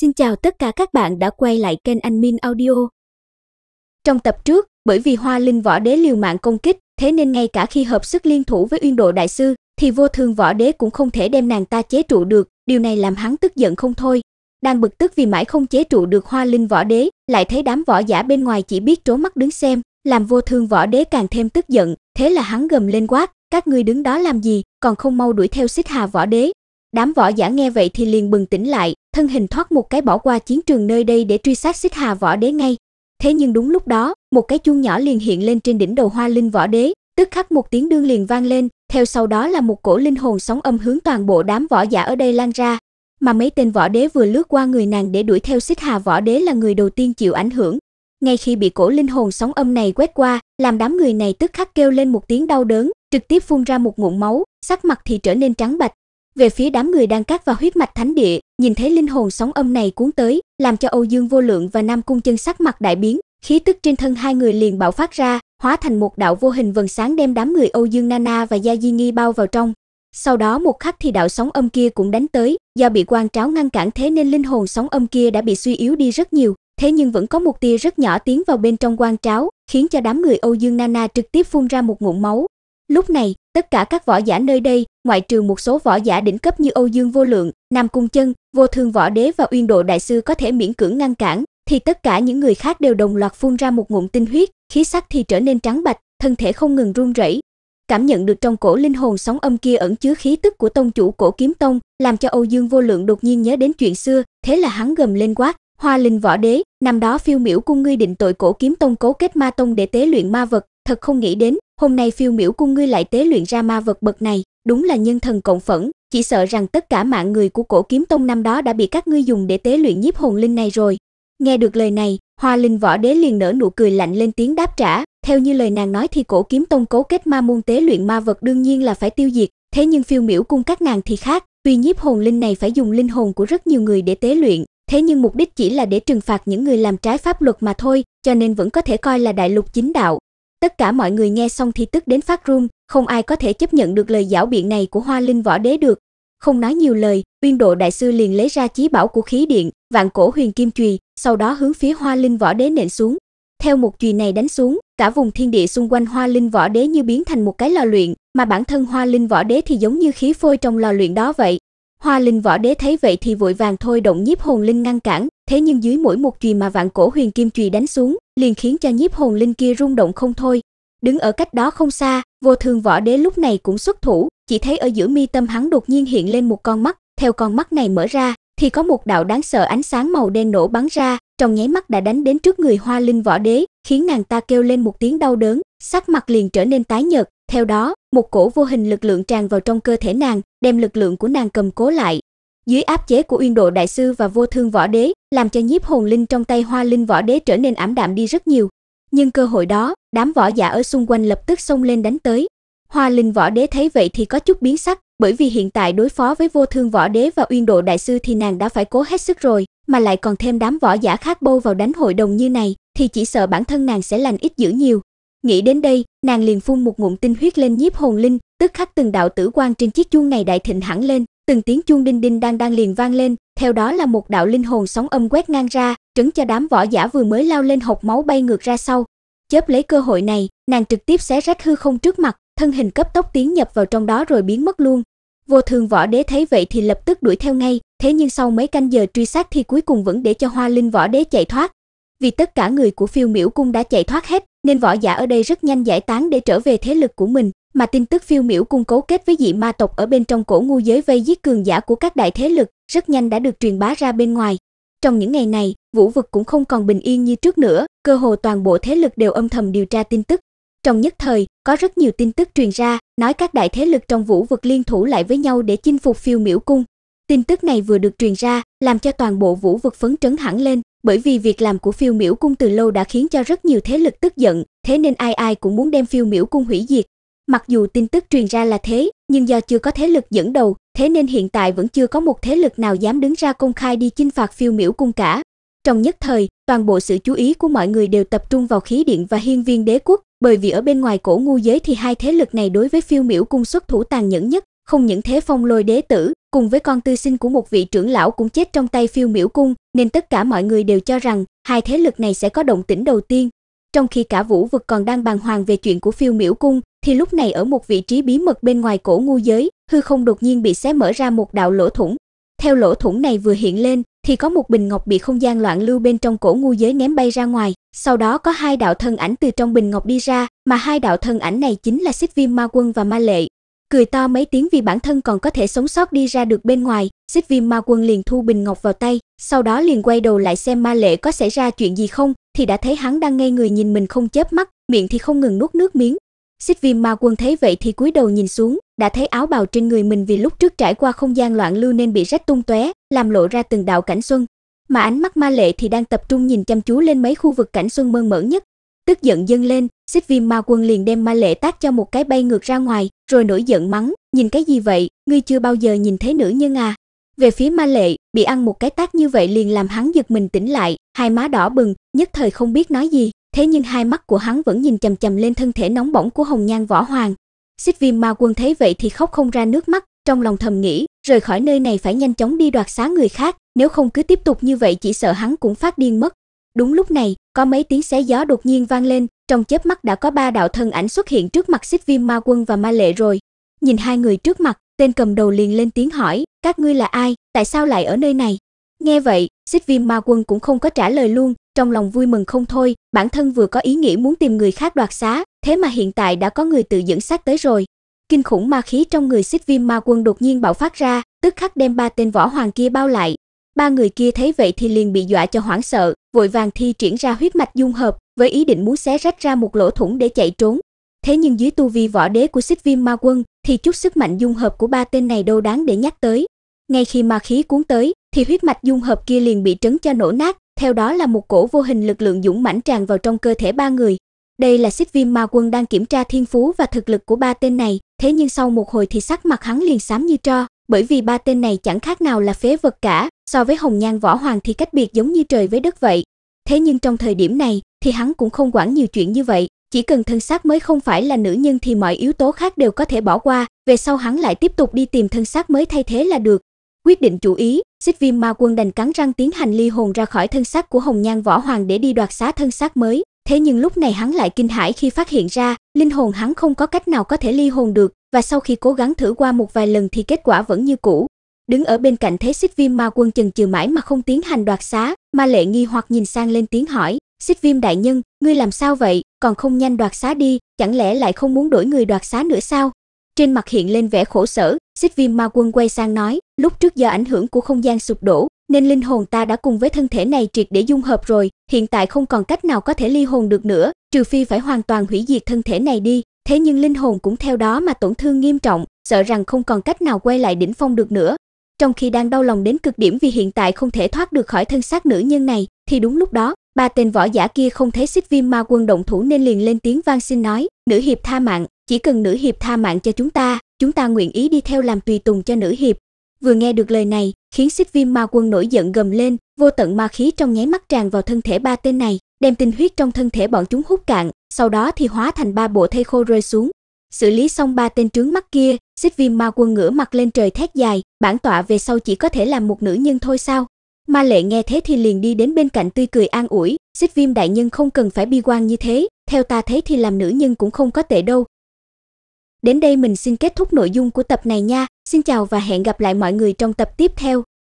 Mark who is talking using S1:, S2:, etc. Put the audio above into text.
S1: Xin chào tất cả các bạn đã quay lại kênh Anh Min Audio. Trong tập trước, bởi vì Hoa Linh Võ Đế liều mạng công kích, thế nên ngay cả khi hợp sức liên thủ với Uyên Độ Đại Sư, thì vô thường Võ Đế cũng không thể đem nàng ta chế trụ được, điều này làm hắn tức giận không thôi. Đang bực tức vì mãi không chế trụ được Hoa Linh Võ Đế, lại thấy đám võ giả bên ngoài chỉ biết trố mắt đứng xem, làm vô thường Võ Đế càng thêm tức giận, thế là hắn gầm lên quát, các ngươi đứng đó làm gì, còn không mau đuổi theo xích hà võ đế. Đám võ giả nghe vậy thì liền bừng tỉnh lại, thân hình thoát một cái bỏ qua chiến trường nơi đây để truy sát xích hà võ đế ngay. Thế nhưng đúng lúc đó, một cái chuông nhỏ liền hiện lên trên đỉnh đầu hoa linh võ đế, tức khắc một tiếng đương liền vang lên, theo sau đó là một cổ linh hồn sóng âm hướng toàn bộ đám võ giả ở đây lan ra. Mà mấy tên võ đế vừa lướt qua người nàng để đuổi theo xích hà võ đế là người đầu tiên chịu ảnh hưởng. Ngay khi bị cổ linh hồn sóng âm này quét qua, làm đám người này tức khắc kêu lên một tiếng đau đớn, trực tiếp phun ra một ngụm máu, sắc mặt thì trở nên trắng bạch, về phía đám người đang cắt vào huyết mạch thánh địa, nhìn thấy linh hồn sóng âm này cuốn tới, làm cho Âu Dương Vô Lượng và Nam Cung Chân sắc mặt đại biến, khí tức trên thân hai người liền bạo phát ra, hóa thành một đạo vô hình vầng sáng đem đám người Âu Dương Nana và Gia Di Nghi bao vào trong. Sau đó một khắc thì đạo sóng âm kia cũng đánh tới, do bị quan tráo ngăn cản thế nên linh hồn sóng âm kia đã bị suy yếu đi rất nhiều, thế nhưng vẫn có một tia rất nhỏ tiến vào bên trong quan tráo, khiến cho đám người Âu Dương Nana trực tiếp phun ra một ngụm máu, Lúc này, tất cả các võ giả nơi đây, ngoại trừ một số võ giả đỉnh cấp như Âu Dương Vô Lượng, Nam Cung Chân, Vô Thương Võ Đế và Uyên Độ Đại Sư có thể miễn cưỡng ngăn cản, thì tất cả những người khác đều đồng loạt phun ra một ngụm tinh huyết, khí sắc thì trở nên trắng bạch, thân thể không ngừng run rẩy. Cảm nhận được trong cổ linh hồn sóng âm kia ẩn chứa khí tức của tông chủ Cổ Kiếm Tông, làm cho Âu Dương Vô Lượng đột nhiên nhớ đến chuyện xưa, thế là hắn gầm lên quát, Hoa Linh Võ Đế, năm đó Phiêu Miểu cung ngươi định tội Cổ Kiếm Tông cấu kết Ma Tông để tế luyện ma vật, thật không nghĩ đến, hôm nay phiêu miểu cung ngươi lại tế luyện ra ma vật bậc này, đúng là nhân thần cộng phẫn, chỉ sợ rằng tất cả mạng người của cổ kiếm tông năm đó đã bị các ngươi dùng để tế luyện nhiếp hồn linh này rồi. Nghe được lời này, Hoa Linh Võ Đế liền nở nụ cười lạnh lên tiếng đáp trả, theo như lời nàng nói thì cổ kiếm tông cấu kết ma môn tế luyện ma vật đương nhiên là phải tiêu diệt, thế nhưng phiêu miểu cung các nàng thì khác, tuy nhiếp hồn linh này phải dùng linh hồn của rất nhiều người để tế luyện, thế nhưng mục đích chỉ là để trừng phạt những người làm trái pháp luật mà thôi, cho nên vẫn có thể coi là đại lục chính đạo, Tất cả mọi người nghe xong thì tức đến phát run, không ai có thể chấp nhận được lời giảo biện này của Hoa Linh Võ Đế được. Không nói nhiều lời, Uyên Độ đại sư liền lấy ra chí bảo của khí điện, Vạn Cổ Huyền Kim Chùy, sau đó hướng phía Hoa Linh Võ Đế nện xuống. Theo một chùy này đánh xuống, cả vùng thiên địa xung quanh Hoa Linh Võ Đế như biến thành một cái lò luyện, mà bản thân Hoa Linh Võ Đế thì giống như khí phôi trong lò luyện đó vậy. Hoa Linh Võ Đế thấy vậy thì vội vàng thôi động nhiếp hồn linh ngăn cản, thế nhưng dưới mỗi một chùy mà Vạn Cổ Huyền Kim Chùy đánh xuống, liền khiến cho nhiếp hồn linh kia rung động không thôi. Đứng ở cách đó không xa, Vô Thường Võ Đế lúc này cũng xuất thủ, chỉ thấy ở giữa mi tâm hắn đột nhiên hiện lên một con mắt, theo con mắt này mở ra, thì có một đạo đáng sợ ánh sáng màu đen nổ bắn ra, trong nháy mắt đã đánh đến trước người Hoa Linh Võ Đế, khiến nàng ta kêu lên một tiếng đau đớn, sắc mặt liền trở nên tái nhợt, theo đó, một cổ vô hình lực lượng tràn vào trong cơ thể nàng, đem lực lượng của nàng cầm cố lại, dưới áp chế của Uyên Độ đại sư và Vô Thương Võ Đế, làm cho nhiếp hồn linh trong tay Hoa Linh Võ Đế trở nên ảm đạm đi rất nhiều. Nhưng cơ hội đó, đám võ giả ở xung quanh lập tức xông lên đánh tới. Hoa Linh Võ Đế thấy vậy thì có chút biến sắc, bởi vì hiện tại đối phó với Vô Thương Võ Đế và Uyên Độ đại sư thì nàng đã phải cố hết sức rồi, mà lại còn thêm đám võ giả khác bâu vào đánh hội đồng như này, thì chỉ sợ bản thân nàng sẽ lành ít dữ nhiều. Nghĩ đến đây, nàng liền phun một ngụm tinh huyết lên nhiếp hồn linh, tức khắc từng đạo tử quang trên chiếc chuông này đại thịnh hẳn lên, từng tiếng chuông đinh đinh đang đang liền vang lên, theo đó là một đạo linh hồn sóng âm quét ngang ra, trấn cho đám võ giả vừa mới lao lên hộc máu bay ngược ra sau. Chớp lấy cơ hội này, nàng trực tiếp xé rách hư không trước mặt, thân hình cấp tốc tiến nhập vào trong đó rồi biến mất luôn. Vô Thường Võ Đế thấy vậy thì lập tức đuổi theo ngay, thế nhưng sau mấy canh giờ truy sát thì cuối cùng vẫn để cho Hoa Linh Võ Đế chạy thoát. Vì tất cả người của Phiêu Miểu cung đã chạy thoát hết, nên võ giả ở đây rất nhanh giải tán để trở về thế lực của mình, mà tin tức phiêu miểu cung cấu kết với dị ma tộc ở bên trong cổ ngu giới vây giết cường giả của các đại thế lực, rất nhanh đã được truyền bá ra bên ngoài. Trong những ngày này, vũ vực cũng không còn bình yên như trước nữa, cơ hồ toàn bộ thế lực đều âm thầm điều tra tin tức. Trong nhất thời, có rất nhiều tin tức truyền ra, nói các đại thế lực trong vũ vực liên thủ lại với nhau để chinh phục phiêu miểu cung. Tin tức này vừa được truyền ra, làm cho toàn bộ vũ vực phấn trấn hẳn lên, bởi vì việc làm của phiêu miểu cung từ lâu đã khiến cho rất nhiều thế lực tức giận, thế nên ai ai cũng muốn đem phiêu miểu cung hủy diệt, Mặc dù tin tức truyền ra là thế, nhưng do chưa có thế lực dẫn đầu, thế nên hiện tại vẫn chưa có một thế lực nào dám đứng ra công khai đi chinh phạt phiêu miễu cung cả. Trong nhất thời, toàn bộ sự chú ý của mọi người đều tập trung vào khí điện và hiên viên đế quốc, bởi vì ở bên ngoài cổ ngu giới thì hai thế lực này đối với phiêu miễu cung xuất thủ tàn nhẫn nhất, không những thế phong lôi đế tử, cùng với con tư sinh của một vị trưởng lão cũng chết trong tay phiêu miễu cung, nên tất cả mọi người đều cho rằng hai thế lực này sẽ có động tĩnh đầu tiên, trong khi cả Vũ vực còn đang bàn hoàng về chuyện của Phiêu Miểu cung, thì lúc này ở một vị trí bí mật bên ngoài cổ ngu giới, hư không đột nhiên bị xé mở ra một đạo lỗ thủng. Theo lỗ thủng này vừa hiện lên, thì có một bình ngọc bị không gian loạn lưu bên trong cổ ngu giới ném bay ra ngoài, sau đó có hai đạo thân ảnh từ trong bình ngọc đi ra, mà hai đạo thân ảnh này chính là Xích Viêm Ma Quân và Ma Lệ. Cười to mấy tiếng vì bản thân còn có thể sống sót đi ra được bên ngoài, Xích Viêm Ma Quân liền thu bình ngọc vào tay, sau đó liền quay đầu lại xem Ma Lệ có xảy ra chuyện gì không, thì đã thấy hắn đang ngây người nhìn mình không chớp mắt, miệng thì không ngừng nuốt nước miếng. Xích Viêm Ma Quân thấy vậy thì cúi đầu nhìn xuống, đã thấy áo bào trên người mình vì lúc trước trải qua không gian loạn lưu nên bị rách tung tóe, làm lộ ra từng đạo cảnh xuân, mà ánh mắt ma lệ thì đang tập trung nhìn chăm chú lên mấy khu vực cảnh xuân mơn mởn nhất. Tức giận dâng lên, Xích Viêm Ma Quân liền đem ma lệ tát cho một cái bay ngược ra ngoài, rồi nổi giận mắng, nhìn cái gì vậy, ngươi chưa bao giờ nhìn thấy nữ nhân à? Về phía Ma Lệ, bị ăn một cái tát như vậy liền làm hắn giật mình tỉnh lại, hai má đỏ bừng, nhất thời không biết nói gì, thế nhưng hai mắt của hắn vẫn nhìn chằm chằm lên thân thể nóng bỏng của Hồng Nhan Võ Hoàng. Xích Viêm Ma Quân thấy vậy thì khóc không ra nước mắt, trong lòng thầm nghĩ, rời khỏi nơi này phải nhanh chóng đi đoạt xá người khác, nếu không cứ tiếp tục như vậy chỉ sợ hắn cũng phát điên mất. Đúng lúc này, có mấy tiếng xé gió đột nhiên vang lên, trong chớp mắt đã có ba đạo thân ảnh xuất hiện trước mặt Xích Viêm Ma Quân và Ma Lệ rồi. Nhìn hai người trước mặt, Tên cầm đầu liền lên tiếng hỏi, các ngươi là ai, tại sao lại ở nơi này? Nghe vậy, Xích Viêm Ma Quân cũng không có trả lời luôn, trong lòng vui mừng không thôi, bản thân vừa có ý nghĩ muốn tìm người khác đoạt xá, thế mà hiện tại đã có người tự dẫn sát tới rồi. Kinh khủng ma khí trong người Xích Viêm Ma Quân đột nhiên bạo phát ra, tức khắc đem ba tên võ hoàng kia bao lại. Ba người kia thấy vậy thì liền bị dọa cho hoảng sợ, vội vàng thi triển ra huyết mạch dung hợp, với ý định muốn xé rách ra một lỗ thủng để chạy trốn. Thế nhưng dưới tu vi võ đế của Xích Viêm Ma Quân thì chút sức mạnh dung hợp của ba tên này đâu đáng để nhắc tới. Ngay khi ma khí cuốn tới, thì huyết mạch dung hợp kia liền bị trấn cho nổ nát, theo đó là một cổ vô hình lực lượng dũng mãnh tràn vào trong cơ thể ba người. Đây là Xích Viêm Ma Quân đang kiểm tra thiên phú và thực lực của ba tên này, thế nhưng sau một hồi thì sắc mặt hắn liền xám như tro, bởi vì ba tên này chẳng khác nào là phế vật cả, so với Hồng Nhan Võ Hoàng thì cách biệt giống như trời với đất vậy. Thế nhưng trong thời điểm này thì hắn cũng không quản nhiều chuyện như vậy, chỉ cần thân xác mới không phải là nữ nhân thì mọi yếu tố khác đều có thể bỏ qua, về sau hắn lại tiếp tục đi tìm thân xác mới thay thế là được. Quyết định chủ ý, Xích Viêm Ma Quân đành cắn răng tiến hành ly hồn ra khỏi thân xác của Hồng Nhan Võ Hoàng để đi đoạt xá thân xác mới, thế nhưng lúc này hắn lại kinh hãi khi phát hiện ra, linh hồn hắn không có cách nào có thể ly hồn được, và sau khi cố gắng thử qua một vài lần thì kết quả vẫn như cũ. Đứng ở bên cạnh thế Xích Viêm Ma Quân chần chừ mãi mà không tiến hành đoạt xá, Ma Lệ nghi hoặc nhìn sang lên tiếng hỏi, Xích Viêm đại nhân, ngươi làm sao vậy, còn không nhanh đoạt xá đi, chẳng lẽ lại không muốn đổi người đoạt xá nữa sao? Trên mặt hiện lên vẻ khổ sở, Xích Viêm Ma Quân quay sang nói, lúc trước do ảnh hưởng của không gian sụp đổ, nên linh hồn ta đã cùng với thân thể này triệt để dung hợp rồi, hiện tại không còn cách nào có thể ly hồn được nữa, trừ phi phải hoàn toàn hủy diệt thân thể này đi, thế nhưng linh hồn cũng theo đó mà tổn thương nghiêm trọng, sợ rằng không còn cách nào quay lại đỉnh phong được nữa. Trong khi đang đau lòng đến cực điểm vì hiện tại không thể thoát được khỏi thân xác nữ nhân này, thì đúng lúc đó, Ba tên võ giả kia không thấy xích viêm ma quân động thủ nên liền lên tiếng vang xin nói, nữ hiệp tha mạng, chỉ cần nữ hiệp tha mạng cho chúng ta, chúng ta nguyện ý đi theo làm tùy tùng cho nữ hiệp. Vừa nghe được lời này, khiến xích viêm ma quân nổi giận gầm lên, vô tận ma khí trong nháy mắt tràn vào thân thể ba tên này, đem tinh huyết trong thân thể bọn chúng hút cạn, sau đó thì hóa thành ba bộ thây khô rơi xuống. Xử lý xong ba tên trướng mắt kia, xích viêm ma quân ngửa mặt lên trời thét dài, bản tọa về sau chỉ có thể làm một nữ nhân thôi sao? Ma lệ nghe thế thì liền đi đến bên cạnh tươi cười an ủi, xích viêm đại nhân không cần phải bi quan như thế, theo ta thấy thì làm nữ nhân cũng không có tệ đâu. Đến đây mình xin kết thúc nội dung của tập này nha, xin chào và hẹn gặp lại mọi người trong tập tiếp theo.